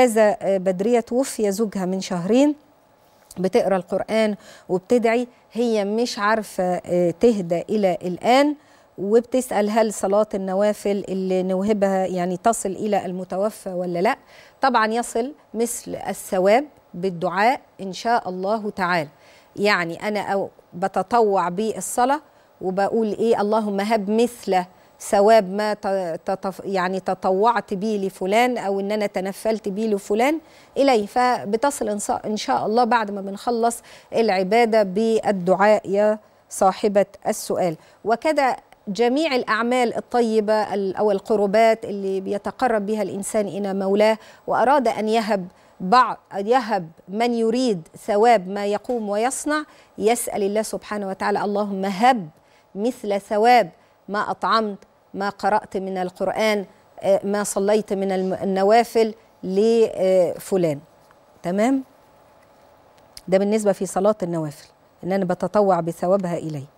هذا آه، بدرية توفي زوجها من شهرين بتقرا القرآن وبتدعي هي مش عارفة آه، تهدى إلى الآن وبتسأل هل صلاة النوافل اللي نوهبها يعني تصل إلى المتوفى ولا لا طبعا يصل مثل الثواب بالدعاء إن شاء الله تعالى يعني أنا أو بتطوع بالصلاة وبقول إيه اللهم هب مثله ثواب ما تطف يعني تطوعت به لفلان او ان انا تنفلت به لفلان اليه فبتصل ان شاء الله بعد ما بنخلص العباده بالدعاء يا صاحبه السؤال وكذا جميع الأعمال الطيبة أو القربات اللي بيتقرب بها الإنسان إلى مولاه وأراد أن يهب بعض يهب من يريد ثواب ما يقوم ويصنع يسأل الله سبحانه وتعالى اللهم هب مثل ثواب ما أطعمت ما قرأت من القرآن آه، ما صليت من النوافل لفلان تمام ده بالنسبة في صلاة النوافل إن أنا بتطوع بثوابها إليه